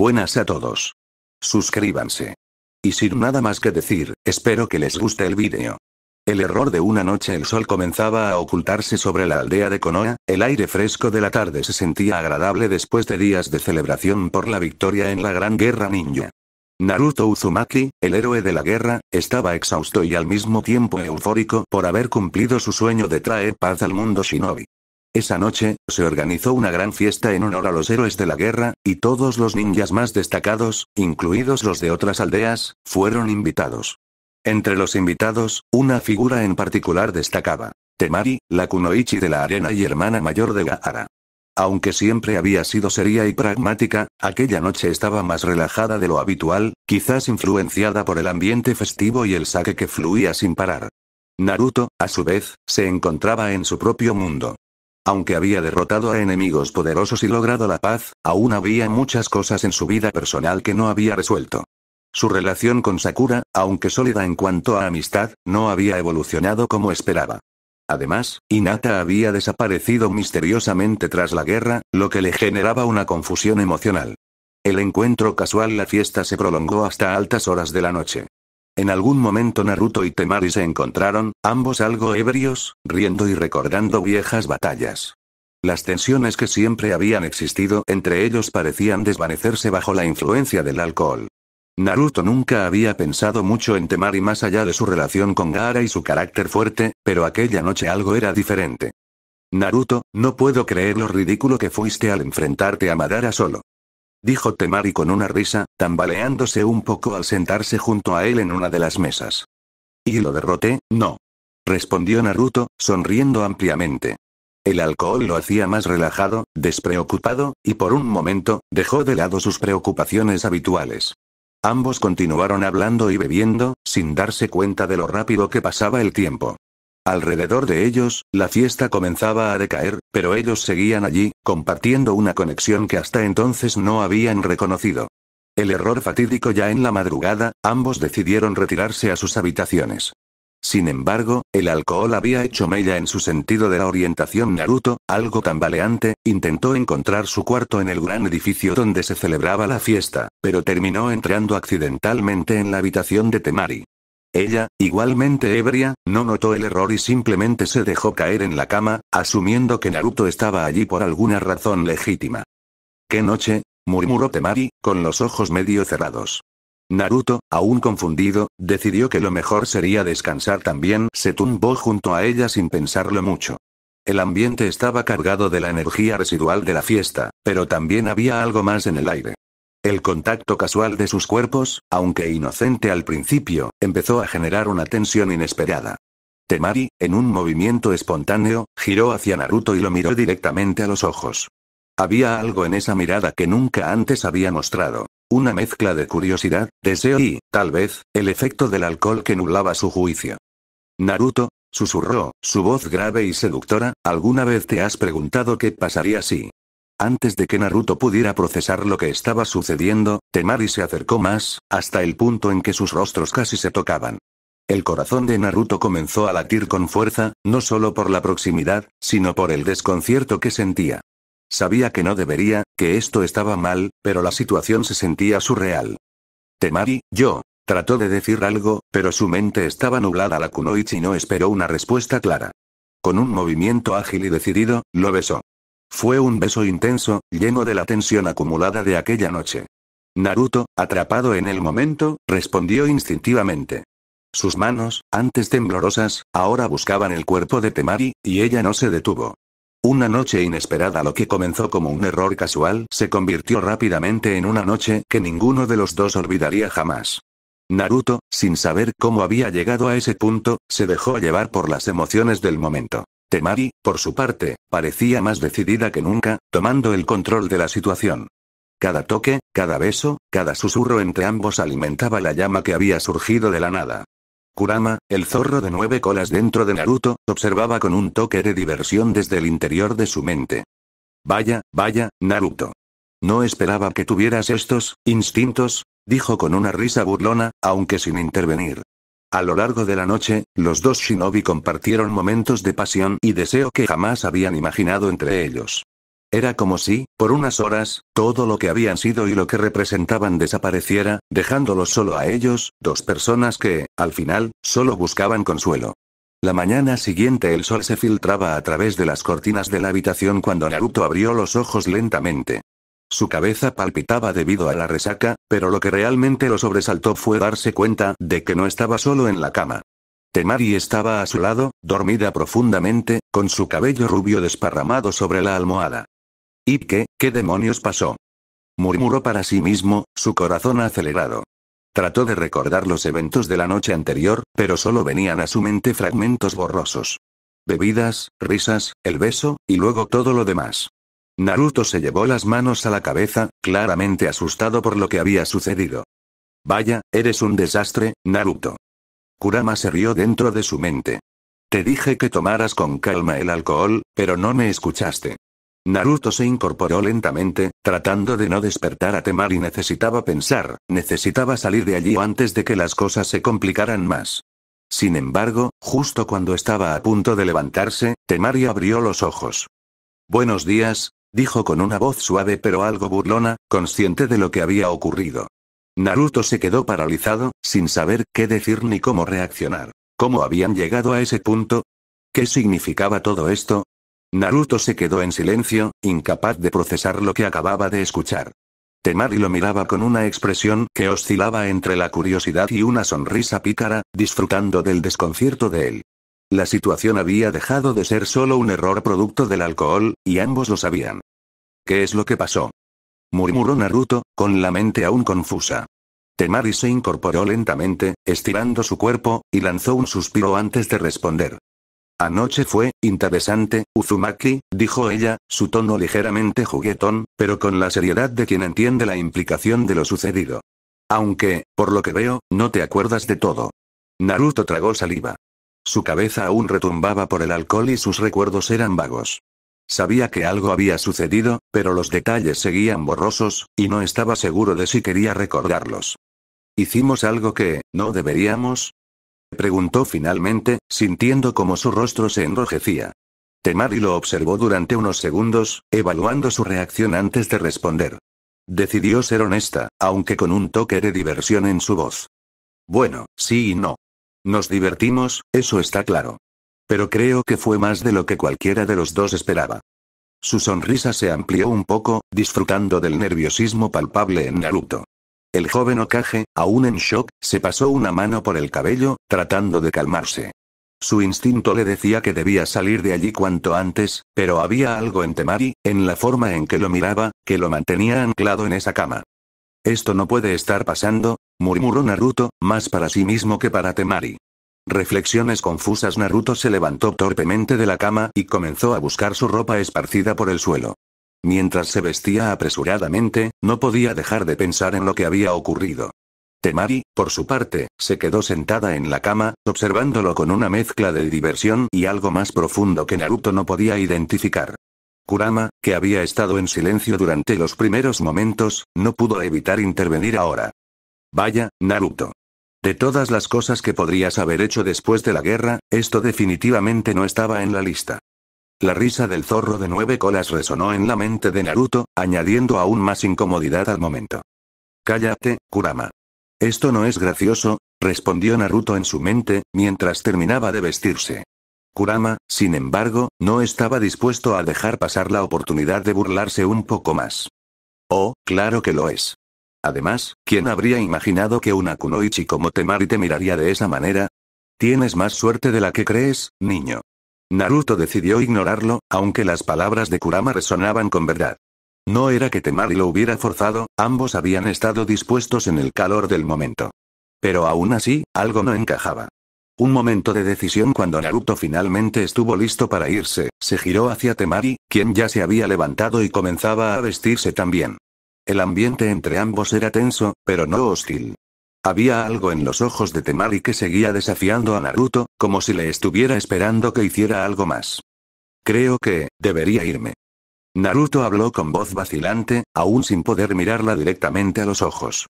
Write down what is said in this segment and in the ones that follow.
Buenas a todos. Suscríbanse. Y sin nada más que decir, espero que les guste el vídeo. El error de una noche el sol comenzaba a ocultarse sobre la aldea de Konoha, el aire fresco de la tarde se sentía agradable después de días de celebración por la victoria en la Gran Guerra Ninja. Naruto Uzumaki, el héroe de la guerra, estaba exhausto y al mismo tiempo eufórico por haber cumplido su sueño de traer paz al mundo shinobi. Esa noche, se organizó una gran fiesta en honor a los héroes de la guerra, y todos los ninjas más destacados, incluidos los de otras aldeas, fueron invitados. Entre los invitados, una figura en particular destacaba. Temari, la kunoichi de la arena y hermana mayor de Gaara. Aunque siempre había sido seria y pragmática, aquella noche estaba más relajada de lo habitual, quizás influenciada por el ambiente festivo y el saque que fluía sin parar. Naruto, a su vez, se encontraba en su propio mundo. Aunque había derrotado a enemigos poderosos y logrado la paz, aún había muchas cosas en su vida personal que no había resuelto. Su relación con Sakura, aunque sólida en cuanto a amistad, no había evolucionado como esperaba. Además, Inata había desaparecido misteriosamente tras la guerra, lo que le generaba una confusión emocional. El encuentro casual la fiesta se prolongó hasta altas horas de la noche. En algún momento Naruto y Temari se encontraron, ambos algo ebrios, riendo y recordando viejas batallas. Las tensiones que siempre habían existido entre ellos parecían desvanecerse bajo la influencia del alcohol. Naruto nunca había pensado mucho en Temari más allá de su relación con Gaara y su carácter fuerte, pero aquella noche algo era diferente. Naruto, no puedo creer lo ridículo que fuiste al enfrentarte a Madara solo dijo Temari con una risa, tambaleándose un poco al sentarse junto a él en una de las mesas. ¿Y lo derroté? No. Respondió Naruto, sonriendo ampliamente. El alcohol lo hacía más relajado, despreocupado, y por un momento, dejó de lado sus preocupaciones habituales. Ambos continuaron hablando y bebiendo, sin darse cuenta de lo rápido que pasaba el tiempo. Alrededor de ellos, la fiesta comenzaba a decaer, pero ellos seguían allí, compartiendo una conexión que hasta entonces no habían reconocido. El error fatídico ya en la madrugada, ambos decidieron retirarse a sus habitaciones. Sin embargo, el alcohol había hecho mella en su sentido de la orientación Naruto, algo tambaleante, intentó encontrar su cuarto en el gran edificio donde se celebraba la fiesta, pero terminó entrando accidentalmente en la habitación de Temari. Ella, igualmente ebria, no notó el error y simplemente se dejó caer en la cama, asumiendo que Naruto estaba allí por alguna razón legítima. ¿Qué noche? murmuró Temari, con los ojos medio cerrados. Naruto, aún confundido, decidió que lo mejor sería descansar también, se tumbó junto a ella sin pensarlo mucho. El ambiente estaba cargado de la energía residual de la fiesta, pero también había algo más en el aire. El contacto casual de sus cuerpos, aunque inocente al principio, empezó a generar una tensión inesperada. Temari, en un movimiento espontáneo, giró hacia Naruto y lo miró directamente a los ojos. Había algo en esa mirada que nunca antes había mostrado. Una mezcla de curiosidad, deseo y, tal vez, el efecto del alcohol que nublaba su juicio. Naruto, susurró, su voz grave y seductora, ¿alguna vez te has preguntado qué pasaría si... Antes de que Naruto pudiera procesar lo que estaba sucediendo, Temari se acercó más, hasta el punto en que sus rostros casi se tocaban. El corazón de Naruto comenzó a latir con fuerza, no solo por la proximidad, sino por el desconcierto que sentía. Sabía que no debería, que esto estaba mal, pero la situación se sentía surreal. Temari, yo. Trató de decir algo, pero su mente estaba nublada. La Kunoichi y no esperó una respuesta clara. Con un movimiento ágil y decidido, lo besó. Fue un beso intenso, lleno de la tensión acumulada de aquella noche. Naruto, atrapado en el momento, respondió instintivamente. Sus manos, antes temblorosas, ahora buscaban el cuerpo de Temari, y ella no se detuvo. Una noche inesperada lo que comenzó como un error casual se convirtió rápidamente en una noche que ninguno de los dos olvidaría jamás. Naruto, sin saber cómo había llegado a ese punto, se dejó llevar por las emociones del momento. Temari, por su parte, parecía más decidida que nunca, tomando el control de la situación. Cada toque, cada beso, cada susurro entre ambos alimentaba la llama que había surgido de la nada. Kurama, el zorro de nueve colas dentro de Naruto, observaba con un toque de diversión desde el interior de su mente. Vaya, vaya, Naruto. No esperaba que tuvieras estos instintos, dijo con una risa burlona, aunque sin intervenir. A lo largo de la noche, los dos shinobi compartieron momentos de pasión y deseo que jamás habían imaginado entre ellos. Era como si, por unas horas, todo lo que habían sido y lo que representaban desapareciera, dejándolos solo a ellos, dos personas que, al final, solo buscaban consuelo. La mañana siguiente el sol se filtraba a través de las cortinas de la habitación cuando Naruto abrió los ojos lentamente. Su cabeza palpitaba debido a la resaca, pero lo que realmente lo sobresaltó fue darse cuenta de que no estaba solo en la cama. Temari estaba a su lado, dormida profundamente, con su cabello rubio desparramado sobre la almohada. ¿Y qué, qué demonios pasó? Murmuró para sí mismo, su corazón acelerado. Trató de recordar los eventos de la noche anterior, pero solo venían a su mente fragmentos borrosos. Bebidas, risas, el beso, y luego todo lo demás. Naruto se llevó las manos a la cabeza, claramente asustado por lo que había sucedido. Vaya, eres un desastre, Naruto. Kurama se rió dentro de su mente. Te dije que tomaras con calma el alcohol, pero no me escuchaste. Naruto se incorporó lentamente, tratando de no despertar a Temari necesitaba pensar, necesitaba salir de allí antes de que las cosas se complicaran más. Sin embargo, justo cuando estaba a punto de levantarse, Temari abrió los ojos. Buenos días, dijo con una voz suave pero algo burlona, consciente de lo que había ocurrido. Naruto se quedó paralizado, sin saber qué decir ni cómo reaccionar. ¿Cómo habían llegado a ese punto? ¿Qué significaba todo esto? Naruto se quedó en silencio, incapaz de procesar lo que acababa de escuchar. Temari lo miraba con una expresión que oscilaba entre la curiosidad y una sonrisa pícara, disfrutando del desconcierto de él. La situación había dejado de ser solo un error producto del alcohol, y ambos lo sabían. ¿Qué es lo que pasó? murmuró Naruto, con la mente aún confusa. Temari se incorporó lentamente, estirando su cuerpo, y lanzó un suspiro antes de responder. Anoche fue, interesante, Uzumaki, dijo ella, su tono ligeramente juguetón, pero con la seriedad de quien entiende la implicación de lo sucedido. Aunque, por lo que veo, no te acuerdas de todo. Naruto tragó saliva. Su cabeza aún retumbaba por el alcohol y sus recuerdos eran vagos. Sabía que algo había sucedido, pero los detalles seguían borrosos, y no estaba seguro de si quería recordarlos. ¿Hicimos algo que, no deberíamos? Preguntó finalmente, sintiendo como su rostro se enrojecía. Temari lo observó durante unos segundos, evaluando su reacción antes de responder. Decidió ser honesta, aunque con un toque de diversión en su voz. Bueno, sí y no. Nos divertimos, eso está claro. Pero creo que fue más de lo que cualquiera de los dos esperaba. Su sonrisa se amplió un poco, disfrutando del nerviosismo palpable en Naruto. El joven Okage, aún en shock, se pasó una mano por el cabello, tratando de calmarse. Su instinto le decía que debía salir de allí cuanto antes, pero había algo en Temari, en la forma en que lo miraba, que lo mantenía anclado en esa cama. Esto no puede estar pasando, murmuró Naruto, más para sí mismo que para Temari. Reflexiones confusas Naruto se levantó torpemente de la cama y comenzó a buscar su ropa esparcida por el suelo. Mientras se vestía apresuradamente, no podía dejar de pensar en lo que había ocurrido. Temari, por su parte, se quedó sentada en la cama, observándolo con una mezcla de diversión y algo más profundo que Naruto no podía identificar. Kurama, que había estado en silencio durante los primeros momentos, no pudo evitar intervenir ahora. Vaya, Naruto. De todas las cosas que podrías haber hecho después de la guerra, esto definitivamente no estaba en la lista. La risa del zorro de nueve colas resonó en la mente de Naruto, añadiendo aún más incomodidad al momento. Cállate, Kurama. Esto no es gracioso, respondió Naruto en su mente, mientras terminaba de vestirse. Kurama, sin embargo, no estaba dispuesto a dejar pasar la oportunidad de burlarse un poco más. Oh, claro que lo es. Además, ¿quién habría imaginado que una kunoichi como Temari te miraría de esa manera? Tienes más suerte de la que crees, niño. Naruto decidió ignorarlo, aunque las palabras de Kurama resonaban con verdad. No era que Temari lo hubiera forzado, ambos habían estado dispuestos en el calor del momento. Pero aún así, algo no encajaba. Un momento de decisión cuando Naruto finalmente estuvo listo para irse, se giró hacia Temari, quien ya se había levantado y comenzaba a vestirse también. El ambiente entre ambos era tenso, pero no hostil. Había algo en los ojos de Temari que seguía desafiando a Naruto, como si le estuviera esperando que hiciera algo más. Creo que, debería irme. Naruto habló con voz vacilante, aún sin poder mirarla directamente a los ojos.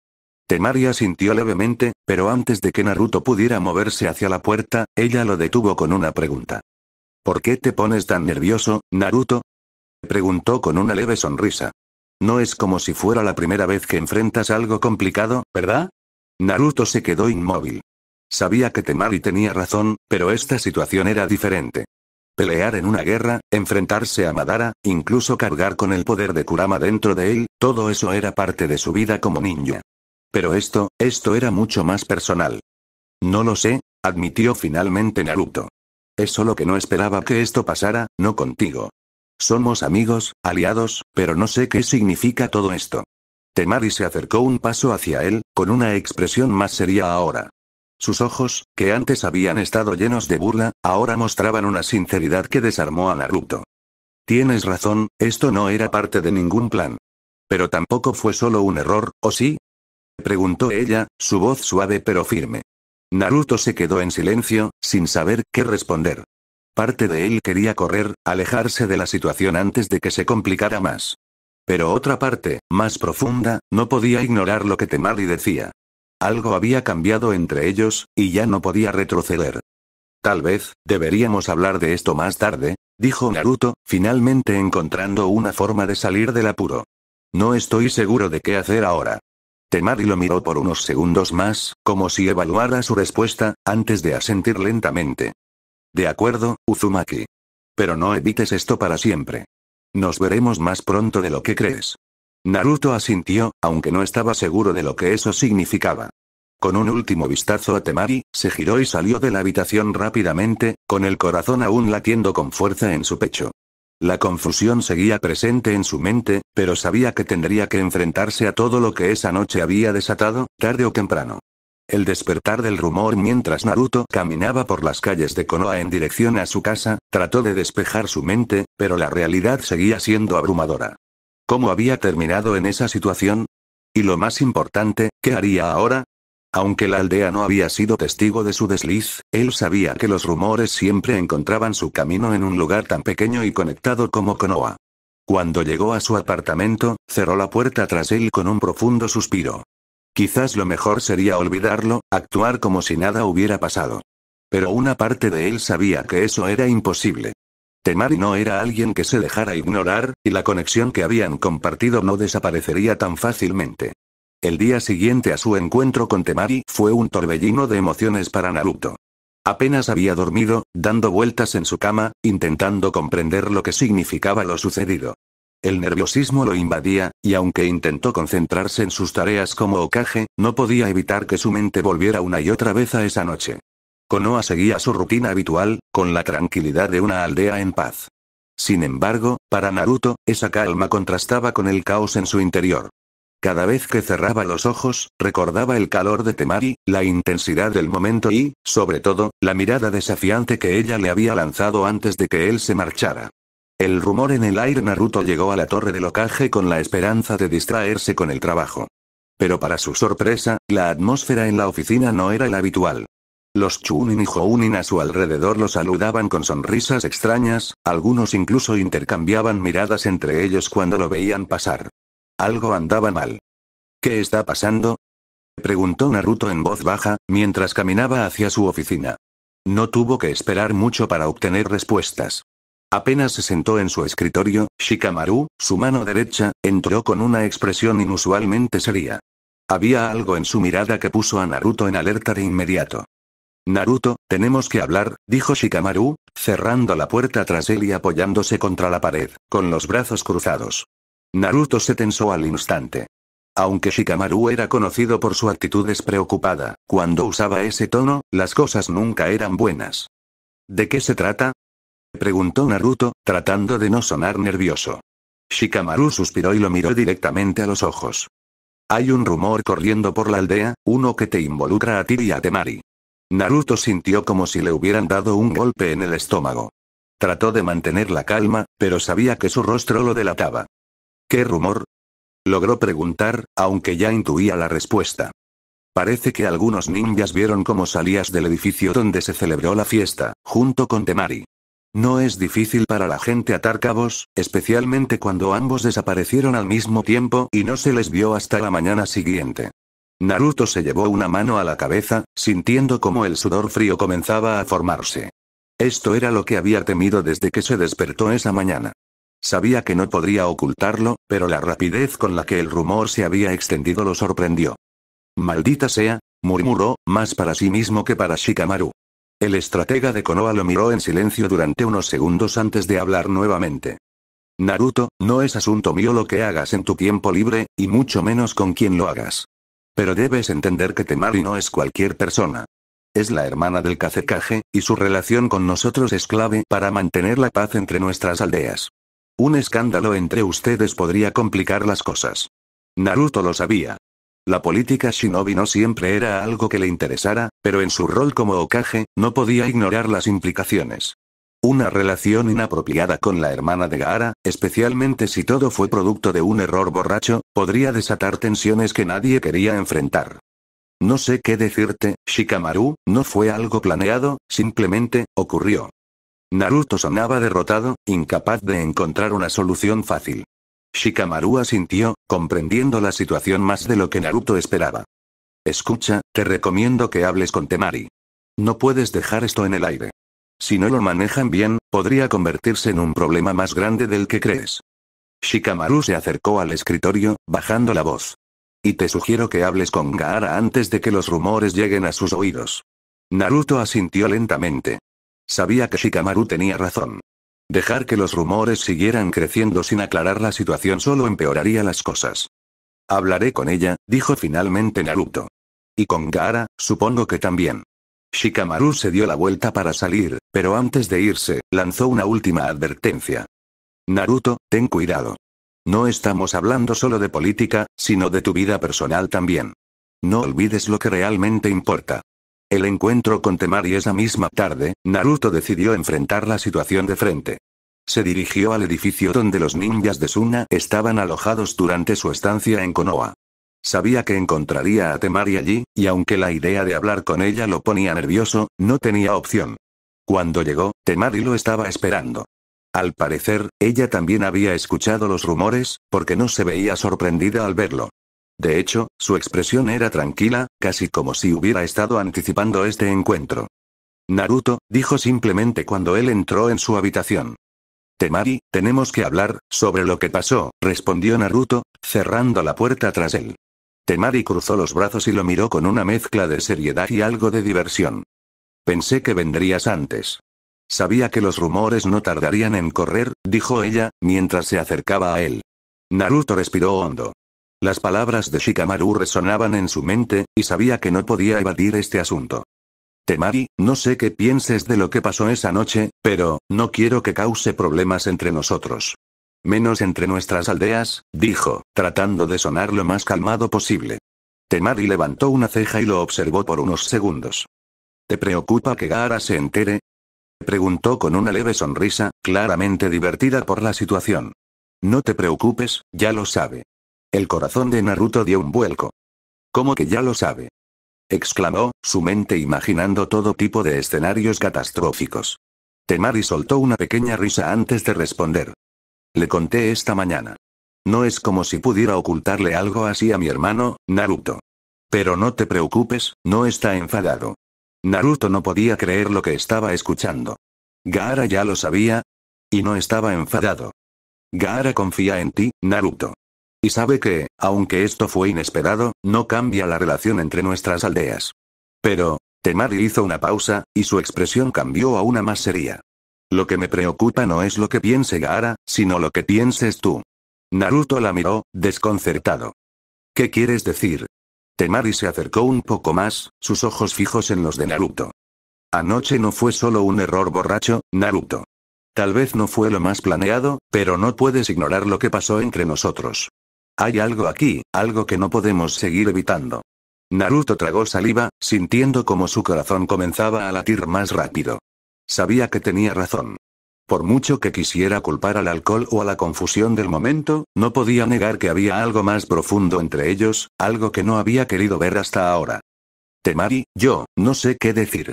Temari asintió levemente, pero antes de que Naruto pudiera moverse hacia la puerta, ella lo detuvo con una pregunta. ¿Por qué te pones tan nervioso, Naruto? Preguntó con una leve sonrisa. No es como si fuera la primera vez que enfrentas algo complicado, ¿verdad? Naruto se quedó inmóvil. Sabía que Temari tenía razón, pero esta situación era diferente. Pelear en una guerra, enfrentarse a Madara, incluso cargar con el poder de Kurama dentro de él, todo eso era parte de su vida como niño. Pero esto, esto era mucho más personal. No lo sé, admitió finalmente Naruto. Es solo que no esperaba que esto pasara, no contigo. Somos amigos, aliados, pero no sé qué significa todo esto. Temari se acercó un paso hacia él, con una expresión más seria ahora. Sus ojos, que antes habían estado llenos de burla, ahora mostraban una sinceridad que desarmó a Naruto. Tienes razón, esto no era parte de ningún plan. Pero tampoco fue solo un error, ¿o sí? Preguntó ella, su voz suave pero firme. Naruto se quedó en silencio, sin saber qué responder. Parte de él quería correr, alejarse de la situación antes de que se complicara más. Pero otra parte, más profunda, no podía ignorar lo que Temari decía. Algo había cambiado entre ellos, y ya no podía retroceder. Tal vez, deberíamos hablar de esto más tarde, dijo Naruto, finalmente encontrando una forma de salir del apuro. No estoy seguro de qué hacer ahora. Temari lo miró por unos segundos más, como si evaluara su respuesta, antes de asentir lentamente. De acuerdo, Uzumaki. Pero no evites esto para siempre. Nos veremos más pronto de lo que crees. Naruto asintió, aunque no estaba seguro de lo que eso significaba. Con un último vistazo a Temari, se giró y salió de la habitación rápidamente, con el corazón aún latiendo con fuerza en su pecho. La confusión seguía presente en su mente, pero sabía que tendría que enfrentarse a todo lo que esa noche había desatado, tarde o temprano. El despertar del rumor mientras Naruto caminaba por las calles de Konoha en dirección a su casa, trató de despejar su mente, pero la realidad seguía siendo abrumadora. ¿Cómo había terminado en esa situación? Y lo más importante, ¿qué haría ahora? Aunque la aldea no había sido testigo de su desliz, él sabía que los rumores siempre encontraban su camino en un lugar tan pequeño y conectado como Konoha. Cuando llegó a su apartamento, cerró la puerta tras él con un profundo suspiro. Quizás lo mejor sería olvidarlo, actuar como si nada hubiera pasado. Pero una parte de él sabía que eso era imposible. Temari no era alguien que se dejara ignorar, y la conexión que habían compartido no desaparecería tan fácilmente. El día siguiente a su encuentro con Temari fue un torbellino de emociones para Naruto. Apenas había dormido, dando vueltas en su cama, intentando comprender lo que significaba lo sucedido. El nerviosismo lo invadía, y aunque intentó concentrarse en sus tareas como Okage, no podía evitar que su mente volviera una y otra vez a esa noche. Konoha seguía su rutina habitual, con la tranquilidad de una aldea en paz. Sin embargo, para Naruto, esa calma contrastaba con el caos en su interior. Cada vez que cerraba los ojos, recordaba el calor de Temari, la intensidad del momento y, sobre todo, la mirada desafiante que ella le había lanzado antes de que él se marchara. El rumor en el aire Naruto llegó a la torre de locaje con la esperanza de distraerse con el trabajo. Pero para su sorpresa, la atmósfera en la oficina no era la habitual. Los Chunin y Jounin a su alrededor lo saludaban con sonrisas extrañas, algunos incluso intercambiaban miradas entre ellos cuando lo veían pasar. Algo andaba mal. ¿Qué está pasando? preguntó Naruto en voz baja, mientras caminaba hacia su oficina. No tuvo que esperar mucho para obtener respuestas. Apenas se sentó en su escritorio, Shikamaru, su mano derecha, entró con una expresión inusualmente seria. Había algo en su mirada que puso a Naruto en alerta de inmediato. Naruto, tenemos que hablar, dijo Shikamaru, cerrando la puerta tras él y apoyándose contra la pared, con los brazos cruzados. Naruto se tensó al instante. Aunque Shikamaru era conocido por su actitud despreocupada, cuando usaba ese tono, las cosas nunca eran buenas. ¿De qué se trata? preguntó Naruto, tratando de no sonar nervioso. Shikamaru suspiró y lo miró directamente a los ojos. Hay un rumor corriendo por la aldea, uno que te involucra a ti y a Temari. Naruto sintió como si le hubieran dado un golpe en el estómago. Trató de mantener la calma, pero sabía que su rostro lo delataba. ¿Qué rumor? Logró preguntar, aunque ya intuía la respuesta. Parece que algunos ninjas vieron cómo salías del edificio donde se celebró la fiesta, junto con Temari. No es difícil para la gente atar cabos, especialmente cuando ambos desaparecieron al mismo tiempo y no se les vio hasta la mañana siguiente. Naruto se llevó una mano a la cabeza, sintiendo como el sudor frío comenzaba a formarse. Esto era lo que había temido desde que se despertó esa mañana. Sabía que no podría ocultarlo, pero la rapidez con la que el rumor se había extendido lo sorprendió. Maldita sea, murmuró, más para sí mismo que para Shikamaru. El estratega de Konoha lo miró en silencio durante unos segundos antes de hablar nuevamente. Naruto, no es asunto mío lo que hagas en tu tiempo libre, y mucho menos con quien lo hagas. Pero debes entender que Temari no es cualquier persona. Es la hermana del Kazekage, y su relación con nosotros es clave para mantener la paz entre nuestras aldeas. Un escándalo entre ustedes podría complicar las cosas. Naruto lo sabía. La política shinobi no siempre era algo que le interesara, pero en su rol como Okage, no podía ignorar las implicaciones. Una relación inapropiada con la hermana de Gaara, especialmente si todo fue producto de un error borracho, podría desatar tensiones que nadie quería enfrentar. No sé qué decirte, Shikamaru, no fue algo planeado, simplemente, ocurrió. Naruto sonaba derrotado, incapaz de encontrar una solución fácil. Shikamaru asintió, comprendiendo la situación más de lo que Naruto esperaba. Escucha, te recomiendo que hables con Temari. No puedes dejar esto en el aire. Si no lo manejan bien, podría convertirse en un problema más grande del que crees. Shikamaru se acercó al escritorio, bajando la voz. Y te sugiero que hables con Gaara antes de que los rumores lleguen a sus oídos. Naruto asintió lentamente. Sabía que Shikamaru tenía razón. Dejar que los rumores siguieran creciendo sin aclarar la situación solo empeoraría las cosas. Hablaré con ella, dijo finalmente Naruto. Y con Gaara, supongo que también. Shikamaru se dio la vuelta para salir, pero antes de irse, lanzó una última advertencia. Naruto, ten cuidado. No estamos hablando solo de política, sino de tu vida personal también. No olvides lo que realmente importa. El encuentro con Temari esa misma tarde, Naruto decidió enfrentar la situación de frente. Se dirigió al edificio donde los ninjas de Suna estaban alojados durante su estancia en Konoha. Sabía que encontraría a Temari allí, y aunque la idea de hablar con ella lo ponía nervioso, no tenía opción. Cuando llegó, Temari lo estaba esperando. Al parecer, ella también había escuchado los rumores, porque no se veía sorprendida al verlo. De hecho, su expresión era tranquila, casi como si hubiera estado anticipando este encuentro. Naruto, dijo simplemente cuando él entró en su habitación. Temari, tenemos que hablar, sobre lo que pasó, respondió Naruto, cerrando la puerta tras él. Temari cruzó los brazos y lo miró con una mezcla de seriedad y algo de diversión. Pensé que vendrías antes. Sabía que los rumores no tardarían en correr, dijo ella, mientras se acercaba a él. Naruto respiró hondo. Las palabras de Shikamaru resonaban en su mente, y sabía que no podía evadir este asunto. Temari, no sé qué pienses de lo que pasó esa noche, pero, no quiero que cause problemas entre nosotros. Menos entre nuestras aldeas, dijo, tratando de sonar lo más calmado posible. Temari levantó una ceja y lo observó por unos segundos. ¿Te preocupa que Gaara se entere? Preguntó con una leve sonrisa, claramente divertida por la situación. No te preocupes, ya lo sabe. El corazón de Naruto dio un vuelco. ¿Cómo que ya lo sabe? exclamó, su mente imaginando todo tipo de escenarios catastróficos. Temari soltó una pequeña risa antes de responder. Le conté esta mañana. No es como si pudiera ocultarle algo así a mi hermano, Naruto. Pero no te preocupes, no está enfadado. Naruto no podía creer lo que estaba escuchando. Gaara ya lo sabía. Y no estaba enfadado. Gaara confía en ti, Naruto. Y sabe que, aunque esto fue inesperado, no cambia la relación entre nuestras aldeas. Pero, Temari hizo una pausa, y su expresión cambió a una más seria. Lo que me preocupa no es lo que piense Gaara, sino lo que pienses tú. Naruto la miró, desconcertado. ¿Qué quieres decir? Temari se acercó un poco más, sus ojos fijos en los de Naruto. Anoche no fue solo un error borracho, Naruto. Tal vez no fue lo más planeado, pero no puedes ignorar lo que pasó entre nosotros. Hay algo aquí, algo que no podemos seguir evitando. Naruto tragó saliva, sintiendo como su corazón comenzaba a latir más rápido. Sabía que tenía razón. Por mucho que quisiera culpar al alcohol o a la confusión del momento, no podía negar que había algo más profundo entre ellos, algo que no había querido ver hasta ahora. Temari, yo, no sé qué decir.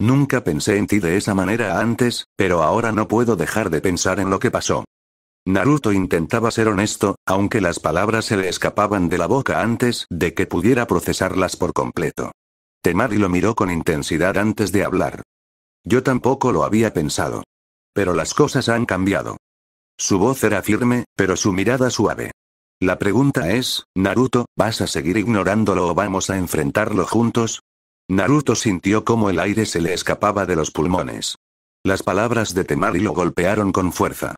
Nunca pensé en ti de esa manera antes, pero ahora no puedo dejar de pensar en lo que pasó. Naruto intentaba ser honesto, aunque las palabras se le escapaban de la boca antes de que pudiera procesarlas por completo. Temari lo miró con intensidad antes de hablar. Yo tampoco lo había pensado. Pero las cosas han cambiado. Su voz era firme, pero su mirada suave. La pregunta es, Naruto, ¿vas a seguir ignorándolo o vamos a enfrentarlo juntos? Naruto sintió como el aire se le escapaba de los pulmones. Las palabras de Temari lo golpearon con fuerza.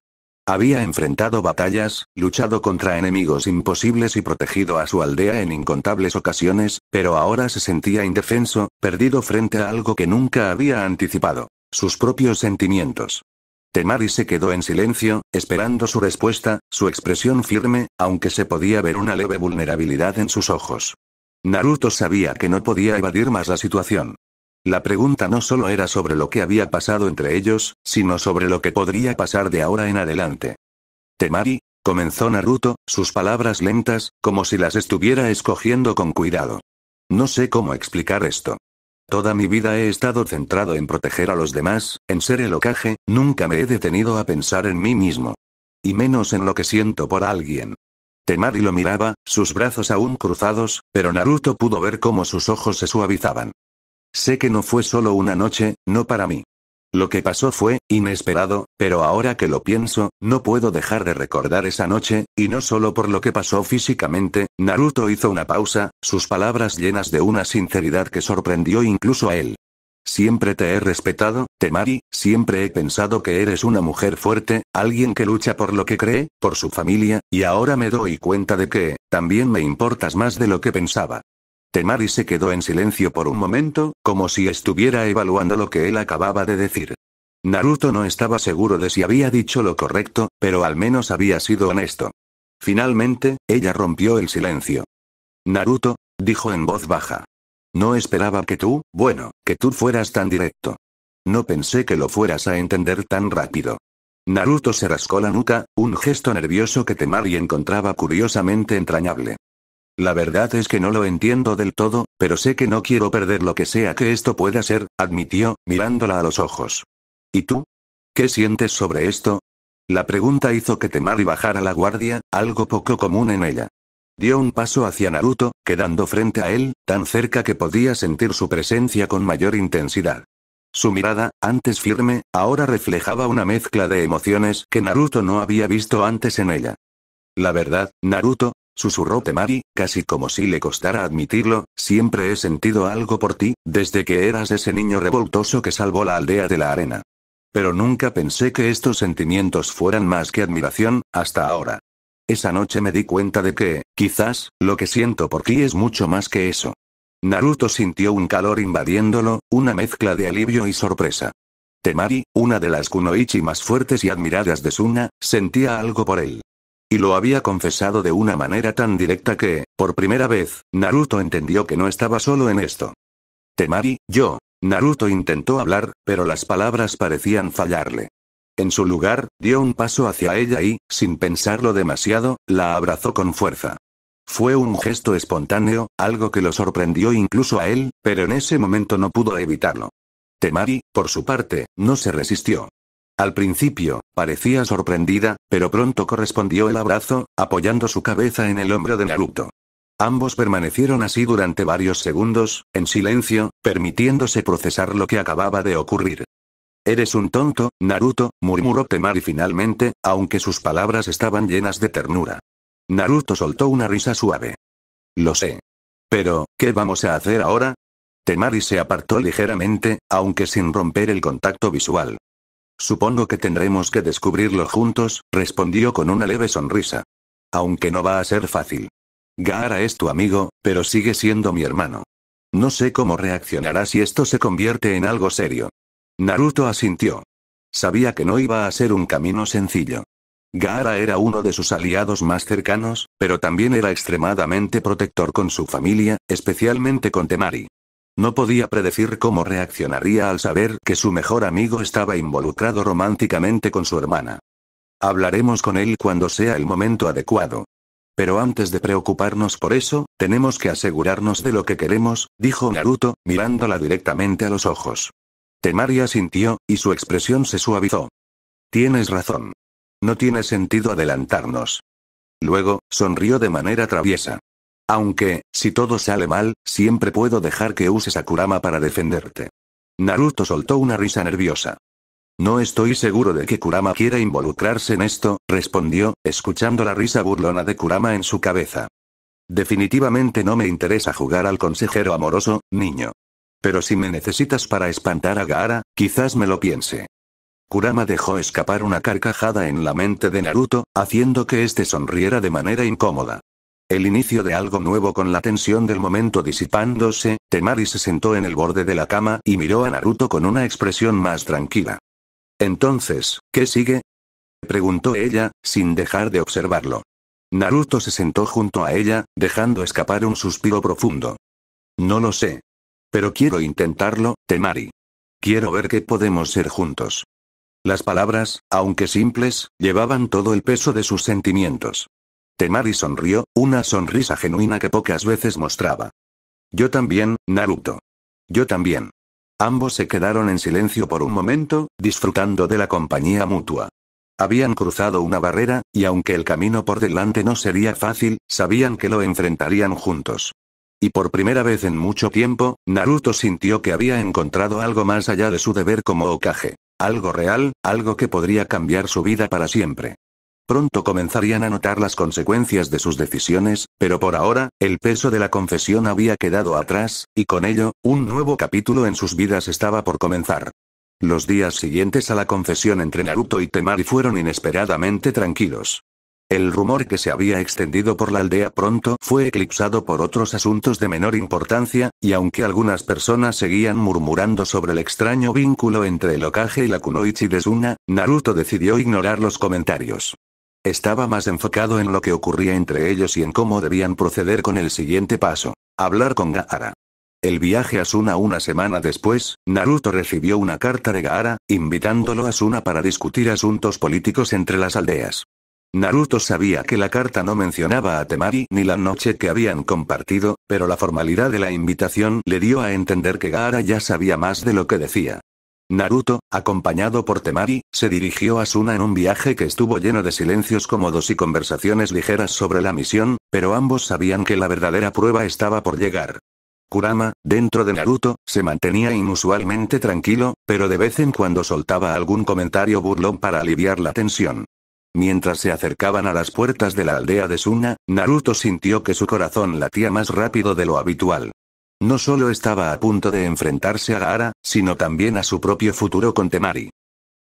Había enfrentado batallas, luchado contra enemigos imposibles y protegido a su aldea en incontables ocasiones, pero ahora se sentía indefenso, perdido frente a algo que nunca había anticipado, sus propios sentimientos. Temari se quedó en silencio, esperando su respuesta, su expresión firme, aunque se podía ver una leve vulnerabilidad en sus ojos. Naruto sabía que no podía evadir más la situación. La pregunta no solo era sobre lo que había pasado entre ellos, sino sobre lo que podría pasar de ahora en adelante. Temari, comenzó Naruto, sus palabras lentas, como si las estuviera escogiendo con cuidado. No sé cómo explicar esto. Toda mi vida he estado centrado en proteger a los demás, en ser el ocaje, nunca me he detenido a pensar en mí mismo. Y menos en lo que siento por alguien. Temari lo miraba, sus brazos aún cruzados, pero Naruto pudo ver cómo sus ojos se suavizaban. Sé que no fue solo una noche, no para mí. Lo que pasó fue, inesperado, pero ahora que lo pienso, no puedo dejar de recordar esa noche, y no solo por lo que pasó físicamente, Naruto hizo una pausa, sus palabras llenas de una sinceridad que sorprendió incluso a él. Siempre te he respetado, Temari, siempre he pensado que eres una mujer fuerte, alguien que lucha por lo que cree, por su familia, y ahora me doy cuenta de que, también me importas más de lo que pensaba. Temari se quedó en silencio por un momento, como si estuviera evaluando lo que él acababa de decir. Naruto no estaba seguro de si había dicho lo correcto, pero al menos había sido honesto. Finalmente, ella rompió el silencio. Naruto, dijo en voz baja. No esperaba que tú, bueno, que tú fueras tan directo. No pensé que lo fueras a entender tan rápido. Naruto se rascó la nuca, un gesto nervioso que Temari encontraba curiosamente entrañable. La verdad es que no lo entiendo del todo, pero sé que no quiero perder lo que sea que esto pueda ser, admitió, mirándola a los ojos. ¿Y tú? ¿Qué sientes sobre esto? La pregunta hizo que Temari bajara la guardia, algo poco común en ella. Dio un paso hacia Naruto, quedando frente a él, tan cerca que podía sentir su presencia con mayor intensidad. Su mirada, antes firme, ahora reflejaba una mezcla de emociones que Naruto no había visto antes en ella. La verdad, Naruto, Susurró Temari, casi como si le costara admitirlo, siempre he sentido algo por ti, desde que eras ese niño revoltoso que salvó la aldea de la arena. Pero nunca pensé que estos sentimientos fueran más que admiración, hasta ahora. Esa noche me di cuenta de que, quizás, lo que siento por ti es mucho más que eso. Naruto sintió un calor invadiéndolo, una mezcla de alivio y sorpresa. Temari, una de las kunoichi más fuertes y admiradas de Suna, sentía algo por él. Y lo había confesado de una manera tan directa que, por primera vez, Naruto entendió que no estaba solo en esto. Temari, yo. Naruto intentó hablar, pero las palabras parecían fallarle. En su lugar, dio un paso hacia ella y, sin pensarlo demasiado, la abrazó con fuerza. Fue un gesto espontáneo, algo que lo sorprendió incluso a él, pero en ese momento no pudo evitarlo. Temari, por su parte, no se resistió. Al principio, parecía sorprendida, pero pronto correspondió el abrazo, apoyando su cabeza en el hombro de Naruto. Ambos permanecieron así durante varios segundos, en silencio, permitiéndose procesar lo que acababa de ocurrir. Eres un tonto, Naruto, murmuró Temari finalmente, aunque sus palabras estaban llenas de ternura. Naruto soltó una risa suave. Lo sé. Pero, ¿qué vamos a hacer ahora? Temari se apartó ligeramente, aunque sin romper el contacto visual. Supongo que tendremos que descubrirlo juntos, respondió con una leve sonrisa. Aunque no va a ser fácil. Gaara es tu amigo, pero sigue siendo mi hermano. No sé cómo reaccionará si esto se convierte en algo serio. Naruto asintió. Sabía que no iba a ser un camino sencillo. Gaara era uno de sus aliados más cercanos, pero también era extremadamente protector con su familia, especialmente con Temari. No podía predecir cómo reaccionaría al saber que su mejor amigo estaba involucrado románticamente con su hermana. Hablaremos con él cuando sea el momento adecuado. Pero antes de preocuparnos por eso, tenemos que asegurarnos de lo que queremos, dijo Naruto, mirándola directamente a los ojos. Temaria sintió, y su expresión se suavizó. Tienes razón. No tiene sentido adelantarnos. Luego, sonrió de manera traviesa. Aunque, si todo sale mal, siempre puedo dejar que uses a Kurama para defenderte. Naruto soltó una risa nerviosa. No estoy seguro de que Kurama quiera involucrarse en esto, respondió, escuchando la risa burlona de Kurama en su cabeza. Definitivamente no me interesa jugar al consejero amoroso, niño. Pero si me necesitas para espantar a Gaara, quizás me lo piense. Kurama dejó escapar una carcajada en la mente de Naruto, haciendo que este sonriera de manera incómoda. El inicio de algo nuevo con la tensión del momento disipándose, Temari se sentó en el borde de la cama y miró a Naruto con una expresión más tranquila. Entonces, ¿qué sigue? preguntó ella, sin dejar de observarlo. Naruto se sentó junto a ella, dejando escapar un suspiro profundo. No lo sé. Pero quiero intentarlo, Temari. Quiero ver qué podemos ser juntos. Las palabras, aunque simples, llevaban todo el peso de sus sentimientos. Temari sonrió, una sonrisa genuina que pocas veces mostraba. Yo también, Naruto. Yo también. Ambos se quedaron en silencio por un momento, disfrutando de la compañía mutua. Habían cruzado una barrera, y aunque el camino por delante no sería fácil, sabían que lo enfrentarían juntos. Y por primera vez en mucho tiempo, Naruto sintió que había encontrado algo más allá de su deber como Okage. Algo real, algo que podría cambiar su vida para siempre. Pronto comenzarían a notar las consecuencias de sus decisiones, pero por ahora, el peso de la confesión había quedado atrás, y con ello, un nuevo capítulo en sus vidas estaba por comenzar. Los días siguientes a la confesión entre Naruto y Temari fueron inesperadamente tranquilos. El rumor que se había extendido por la aldea pronto fue eclipsado por otros asuntos de menor importancia, y aunque algunas personas seguían murmurando sobre el extraño vínculo entre el ocaje y la Kunoichi de Suna, Naruto decidió ignorar los comentarios. Estaba más enfocado en lo que ocurría entre ellos y en cómo debían proceder con el siguiente paso. Hablar con Gaara. El viaje a Suna una semana después, Naruto recibió una carta de Gaara, invitándolo a Suna para discutir asuntos políticos entre las aldeas. Naruto sabía que la carta no mencionaba a Temari ni la noche que habían compartido, pero la formalidad de la invitación le dio a entender que Gaara ya sabía más de lo que decía. Naruto, acompañado por Temari, se dirigió a Suna en un viaje que estuvo lleno de silencios cómodos y conversaciones ligeras sobre la misión, pero ambos sabían que la verdadera prueba estaba por llegar. Kurama, dentro de Naruto, se mantenía inusualmente tranquilo, pero de vez en cuando soltaba algún comentario burlón para aliviar la tensión. Mientras se acercaban a las puertas de la aldea de Suna, Naruto sintió que su corazón latía más rápido de lo habitual. No solo estaba a punto de enfrentarse a Gaara, sino también a su propio futuro con Temari.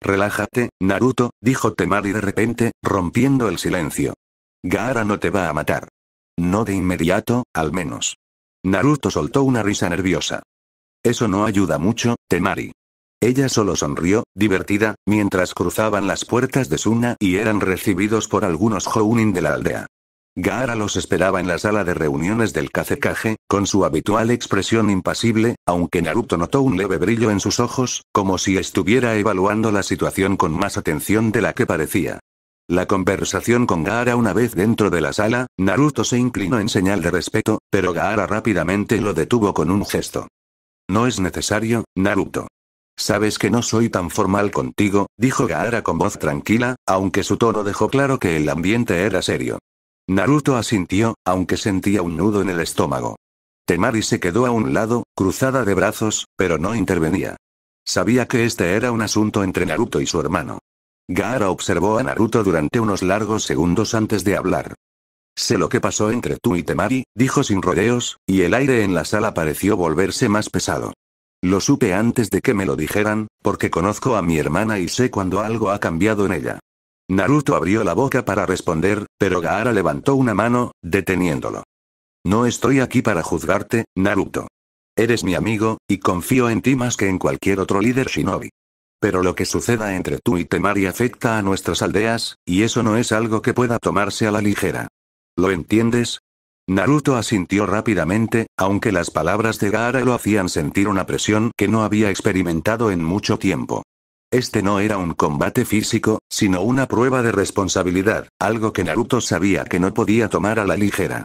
Relájate, Naruto, dijo Temari de repente, rompiendo el silencio. Gaara no te va a matar. No de inmediato, al menos. Naruto soltó una risa nerviosa. Eso no ayuda mucho, Temari. Ella solo sonrió, divertida, mientras cruzaban las puertas de Suna y eran recibidos por algunos Jounin de la aldea. Gaara los esperaba en la sala de reuniones del Kazekage, con su habitual expresión impasible, aunque Naruto notó un leve brillo en sus ojos, como si estuviera evaluando la situación con más atención de la que parecía. La conversación con Gaara una vez dentro de la sala, Naruto se inclinó en señal de respeto, pero Gaara rápidamente lo detuvo con un gesto. No es necesario, Naruto. Sabes que no soy tan formal contigo, dijo Gaara con voz tranquila, aunque su tono dejó claro que el ambiente era serio. Naruto asintió, aunque sentía un nudo en el estómago. Temari se quedó a un lado, cruzada de brazos, pero no intervenía. Sabía que este era un asunto entre Naruto y su hermano. Gaara observó a Naruto durante unos largos segundos antes de hablar. Sé lo que pasó entre tú y Temari, dijo sin rodeos, y el aire en la sala pareció volverse más pesado. Lo supe antes de que me lo dijeran, porque conozco a mi hermana y sé cuando algo ha cambiado en ella. Naruto abrió la boca para responder, pero Gaara levantó una mano, deteniéndolo. No estoy aquí para juzgarte, Naruto. Eres mi amigo, y confío en ti más que en cualquier otro líder shinobi. Pero lo que suceda entre tú y Temari afecta a nuestras aldeas, y eso no es algo que pueda tomarse a la ligera. ¿Lo entiendes? Naruto asintió rápidamente, aunque las palabras de Gaara lo hacían sentir una presión que no había experimentado en mucho tiempo. Este no era un combate físico, sino una prueba de responsabilidad, algo que Naruto sabía que no podía tomar a la ligera.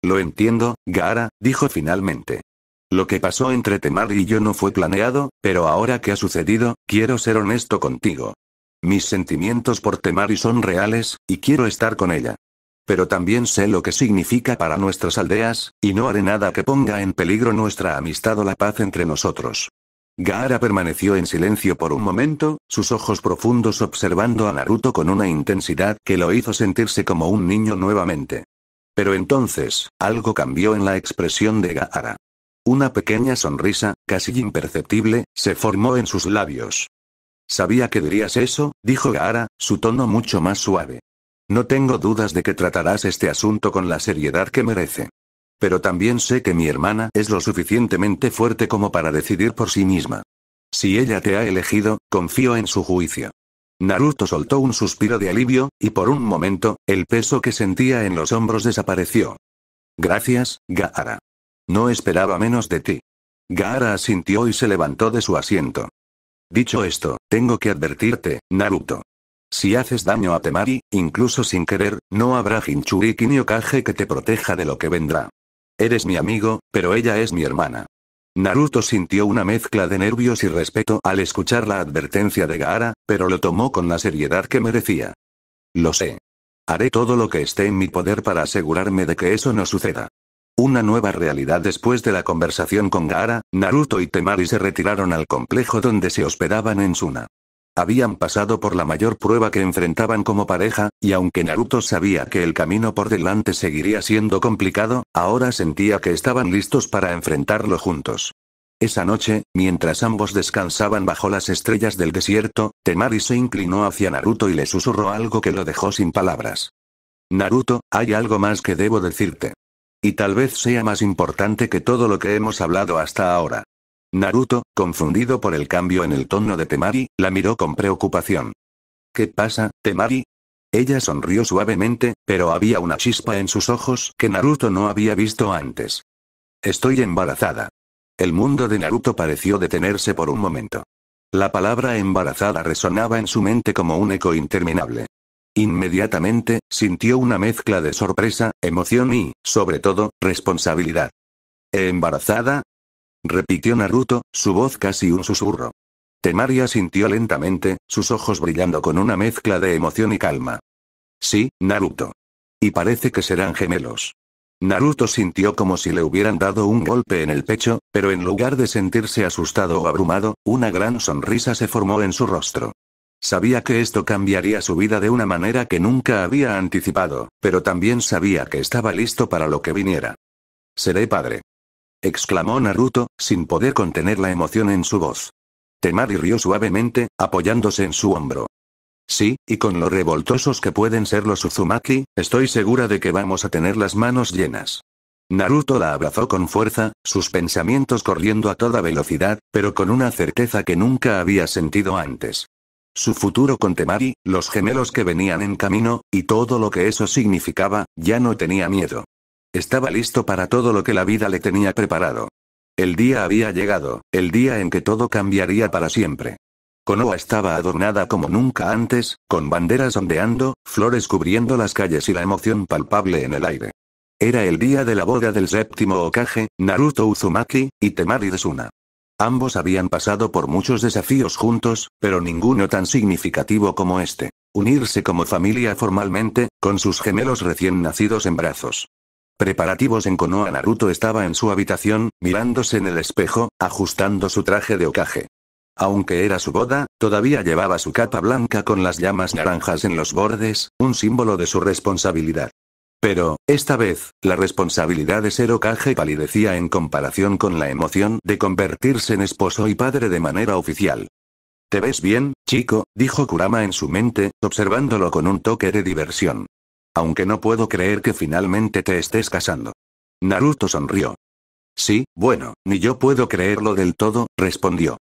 Lo entiendo, Gaara, dijo finalmente. Lo que pasó entre Temari y yo no fue planeado, pero ahora que ha sucedido, quiero ser honesto contigo. Mis sentimientos por Temari son reales, y quiero estar con ella. Pero también sé lo que significa para nuestras aldeas, y no haré nada que ponga en peligro nuestra amistad o la paz entre nosotros. Gaara permaneció en silencio por un momento, sus ojos profundos observando a Naruto con una intensidad que lo hizo sentirse como un niño nuevamente. Pero entonces, algo cambió en la expresión de Gaara. Una pequeña sonrisa, casi imperceptible, se formó en sus labios. Sabía que dirías eso, dijo Gaara, su tono mucho más suave. No tengo dudas de que tratarás este asunto con la seriedad que merece. Pero también sé que mi hermana es lo suficientemente fuerte como para decidir por sí misma. Si ella te ha elegido, confío en su juicio. Naruto soltó un suspiro de alivio, y por un momento, el peso que sentía en los hombros desapareció. Gracias, Gaara. No esperaba menos de ti. Gaara asintió y se levantó de su asiento. Dicho esto, tengo que advertirte, Naruto. Si haces daño a Temari, incluso sin querer, no habrá Hinchuriki ni Okage que te proteja de lo que vendrá. Eres mi amigo, pero ella es mi hermana. Naruto sintió una mezcla de nervios y respeto al escuchar la advertencia de Gaara, pero lo tomó con la seriedad que merecía. Lo sé. Haré todo lo que esté en mi poder para asegurarme de que eso no suceda. Una nueva realidad después de la conversación con Gaara, Naruto y Temari se retiraron al complejo donde se hospedaban en Suna. Habían pasado por la mayor prueba que enfrentaban como pareja, y aunque Naruto sabía que el camino por delante seguiría siendo complicado, ahora sentía que estaban listos para enfrentarlo juntos. Esa noche, mientras ambos descansaban bajo las estrellas del desierto, Temari se inclinó hacia Naruto y le susurró algo que lo dejó sin palabras. Naruto, hay algo más que debo decirte. Y tal vez sea más importante que todo lo que hemos hablado hasta ahora. Naruto, confundido por el cambio en el tono de Temari, la miró con preocupación. ¿Qué pasa, Temari? Ella sonrió suavemente, pero había una chispa en sus ojos que Naruto no había visto antes. Estoy embarazada. El mundo de Naruto pareció detenerse por un momento. La palabra embarazada resonaba en su mente como un eco interminable. Inmediatamente, sintió una mezcla de sorpresa, emoción y, sobre todo, responsabilidad. ¿Embarazada? repitió Naruto, su voz casi un susurro. Temaria sintió lentamente, sus ojos brillando con una mezcla de emoción y calma. Sí, Naruto. Y parece que serán gemelos. Naruto sintió como si le hubieran dado un golpe en el pecho, pero en lugar de sentirse asustado o abrumado, una gran sonrisa se formó en su rostro. Sabía que esto cambiaría su vida de una manera que nunca había anticipado, pero también sabía que estaba listo para lo que viniera. Seré padre exclamó Naruto, sin poder contener la emoción en su voz. Temari rió suavemente, apoyándose en su hombro. Sí, y con lo revoltosos que pueden ser los Uzumaki, estoy segura de que vamos a tener las manos llenas. Naruto la abrazó con fuerza, sus pensamientos corriendo a toda velocidad, pero con una certeza que nunca había sentido antes. Su futuro con Temari, los gemelos que venían en camino, y todo lo que eso significaba, ya no tenía miedo. Estaba listo para todo lo que la vida le tenía preparado. El día había llegado, el día en que todo cambiaría para siempre. Konoha estaba adornada como nunca antes, con banderas ondeando, flores cubriendo las calles y la emoción palpable en el aire. Era el día de la boda del séptimo Okage, Naruto Uzumaki, y Temari Desuna. Ambos habían pasado por muchos desafíos juntos, pero ninguno tan significativo como este. Unirse como familia formalmente, con sus gemelos recién nacidos en brazos. Preparativos en Konoha Naruto estaba en su habitación, mirándose en el espejo, ajustando su traje de ocaje. Aunque era su boda, todavía llevaba su capa blanca con las llamas naranjas en los bordes, un símbolo de su responsabilidad. Pero, esta vez, la responsabilidad de ser Okage palidecía en comparación con la emoción de convertirse en esposo y padre de manera oficial. ¿Te ves bien, chico? dijo Kurama en su mente, observándolo con un toque de diversión. Aunque no puedo creer que finalmente te estés casando. Naruto sonrió. Sí, bueno, ni yo puedo creerlo del todo, respondió.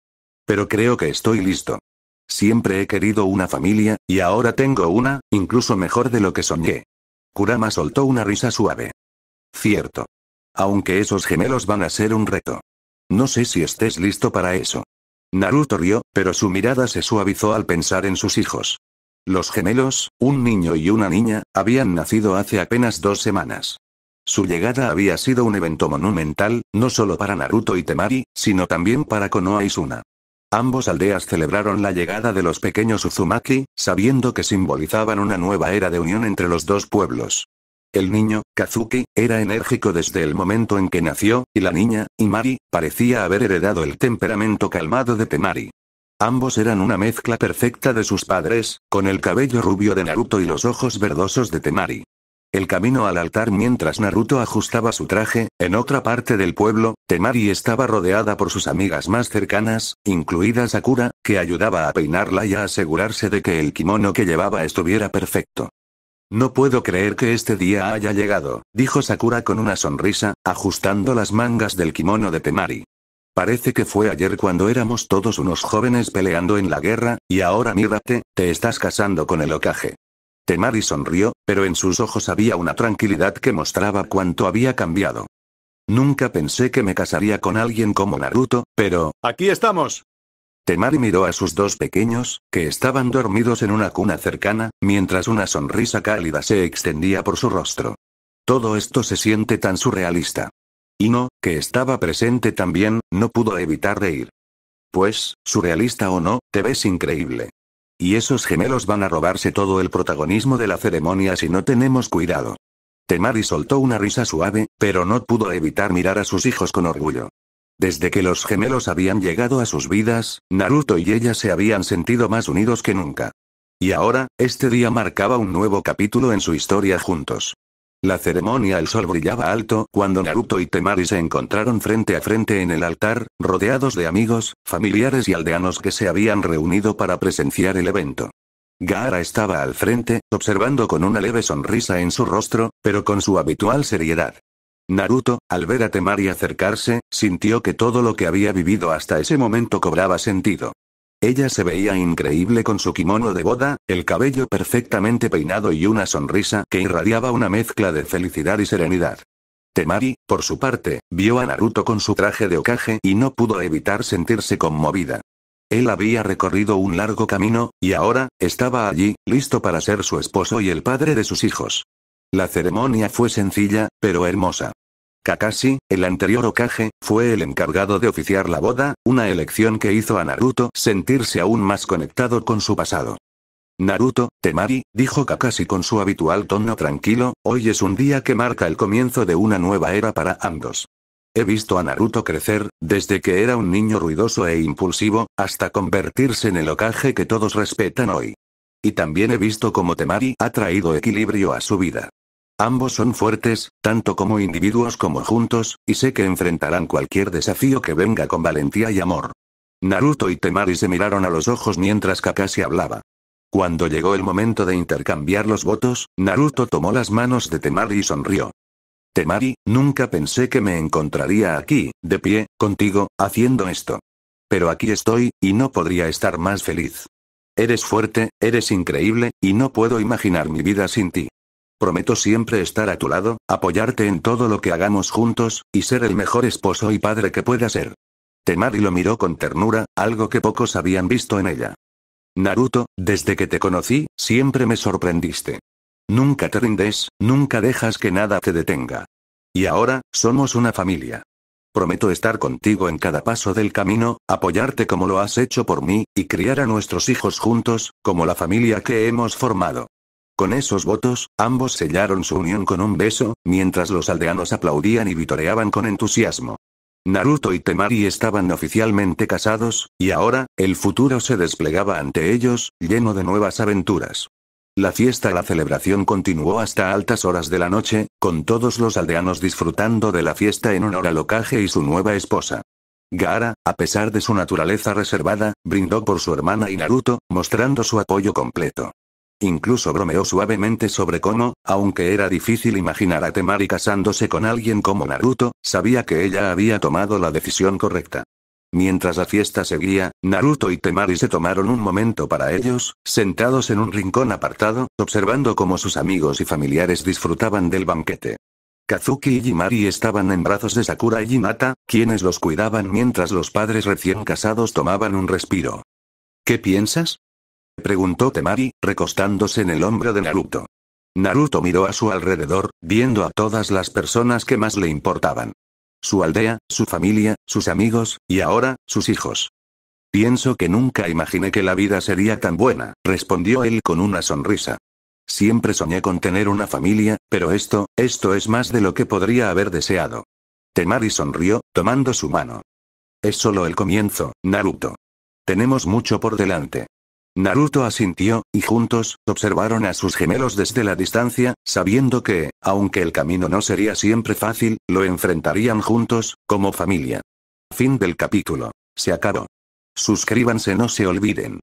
Pero creo que estoy listo. Siempre he querido una familia, y ahora tengo una, incluso mejor de lo que soñé. Kurama soltó una risa suave. Cierto. Aunque esos gemelos van a ser un reto. No sé si estés listo para eso. Naruto rió, pero su mirada se suavizó al pensar en sus hijos. Los gemelos, un niño y una niña, habían nacido hace apenas dos semanas. Su llegada había sido un evento monumental, no solo para Naruto y Temari, sino también para Konoha y Suna. Ambos aldeas celebraron la llegada de los pequeños Uzumaki, sabiendo que simbolizaban una nueva era de unión entre los dos pueblos. El niño, Kazuki, era enérgico desde el momento en que nació, y la niña, Imari, parecía haber heredado el temperamento calmado de Temari. Ambos eran una mezcla perfecta de sus padres, con el cabello rubio de Naruto y los ojos verdosos de Temari. El camino al altar mientras Naruto ajustaba su traje, en otra parte del pueblo, Temari estaba rodeada por sus amigas más cercanas, incluida Sakura, que ayudaba a peinarla y a asegurarse de que el kimono que llevaba estuviera perfecto. No puedo creer que este día haya llegado, dijo Sakura con una sonrisa, ajustando las mangas del kimono de Temari. Parece que fue ayer cuando éramos todos unos jóvenes peleando en la guerra, y ahora mírate, te estás casando con el ocaje. Temari sonrió, pero en sus ojos había una tranquilidad que mostraba cuánto había cambiado. Nunca pensé que me casaría con alguien como Naruto, pero... ¡Aquí estamos! Temari miró a sus dos pequeños, que estaban dormidos en una cuna cercana, mientras una sonrisa cálida se extendía por su rostro. Todo esto se siente tan surrealista. Ino, que estaba presente también, no pudo evitar reír. Pues, surrealista o no, te ves increíble. Y esos gemelos van a robarse todo el protagonismo de la ceremonia si no tenemos cuidado. Temari soltó una risa suave, pero no pudo evitar mirar a sus hijos con orgullo. Desde que los gemelos habían llegado a sus vidas, Naruto y ella se habían sentido más unidos que nunca. Y ahora, este día marcaba un nuevo capítulo en su historia juntos. La ceremonia El sol brillaba alto cuando Naruto y Temari se encontraron frente a frente en el altar, rodeados de amigos, familiares y aldeanos que se habían reunido para presenciar el evento. Gaara estaba al frente, observando con una leve sonrisa en su rostro, pero con su habitual seriedad. Naruto, al ver a Temari acercarse, sintió que todo lo que había vivido hasta ese momento cobraba sentido. Ella se veía increíble con su kimono de boda, el cabello perfectamente peinado y una sonrisa que irradiaba una mezcla de felicidad y serenidad. Temari, por su parte, vio a Naruto con su traje de ocaje y no pudo evitar sentirse conmovida. Él había recorrido un largo camino, y ahora, estaba allí, listo para ser su esposo y el padre de sus hijos. La ceremonia fue sencilla, pero hermosa. Kakashi, el anterior Okage, fue el encargado de oficiar la boda, una elección que hizo a Naruto sentirse aún más conectado con su pasado. Naruto, Temari, dijo Kakashi con su habitual tono tranquilo, hoy es un día que marca el comienzo de una nueva era para ambos. He visto a Naruto crecer, desde que era un niño ruidoso e impulsivo, hasta convertirse en el Okage que todos respetan hoy. Y también he visto cómo Temari ha traído equilibrio a su vida. Ambos son fuertes, tanto como individuos como juntos, y sé que enfrentarán cualquier desafío que venga con valentía y amor. Naruto y Temari se miraron a los ojos mientras Kakashi hablaba. Cuando llegó el momento de intercambiar los votos, Naruto tomó las manos de Temari y sonrió. Temari, nunca pensé que me encontraría aquí, de pie, contigo, haciendo esto. Pero aquí estoy, y no podría estar más feliz. Eres fuerte, eres increíble, y no puedo imaginar mi vida sin ti. Prometo siempre estar a tu lado, apoyarte en todo lo que hagamos juntos, y ser el mejor esposo y padre que pueda ser. Temari lo miró con ternura, algo que pocos habían visto en ella. Naruto, desde que te conocí, siempre me sorprendiste. Nunca te rindes, nunca dejas que nada te detenga. Y ahora, somos una familia. Prometo estar contigo en cada paso del camino, apoyarte como lo has hecho por mí, y criar a nuestros hijos juntos, como la familia que hemos formado. Con esos votos, ambos sellaron su unión con un beso, mientras los aldeanos aplaudían y vitoreaban con entusiasmo. Naruto y Temari estaban oficialmente casados, y ahora, el futuro se desplegaba ante ellos, lleno de nuevas aventuras. La fiesta, la celebración continuó hasta altas horas de la noche, con todos los aldeanos disfrutando de la fiesta en honor a Lokage y su nueva esposa. Gaara, a pesar de su naturaleza reservada, brindó por su hermana y Naruto, mostrando su apoyo completo. Incluso bromeó suavemente sobre Kono, aunque era difícil imaginar a Temari casándose con alguien como Naruto, sabía que ella había tomado la decisión correcta. Mientras la fiesta seguía, Naruto y Temari se tomaron un momento para ellos, sentados en un rincón apartado, observando cómo sus amigos y familiares disfrutaban del banquete. Kazuki y Jimari estaban en brazos de Sakura y yimata quienes los cuidaban mientras los padres recién casados tomaban un respiro. ¿Qué piensas? preguntó Temari, recostándose en el hombro de Naruto. Naruto miró a su alrededor, viendo a todas las personas que más le importaban. Su aldea, su familia, sus amigos, y ahora, sus hijos. Pienso que nunca imaginé que la vida sería tan buena, respondió él con una sonrisa. Siempre soñé con tener una familia, pero esto, esto es más de lo que podría haber deseado. Temari sonrió, tomando su mano. Es solo el comienzo, Naruto. Tenemos mucho por delante. Naruto asintió, y juntos, observaron a sus gemelos desde la distancia, sabiendo que, aunque el camino no sería siempre fácil, lo enfrentarían juntos, como familia. Fin del capítulo. Se acabó. Suscríbanse no se olviden.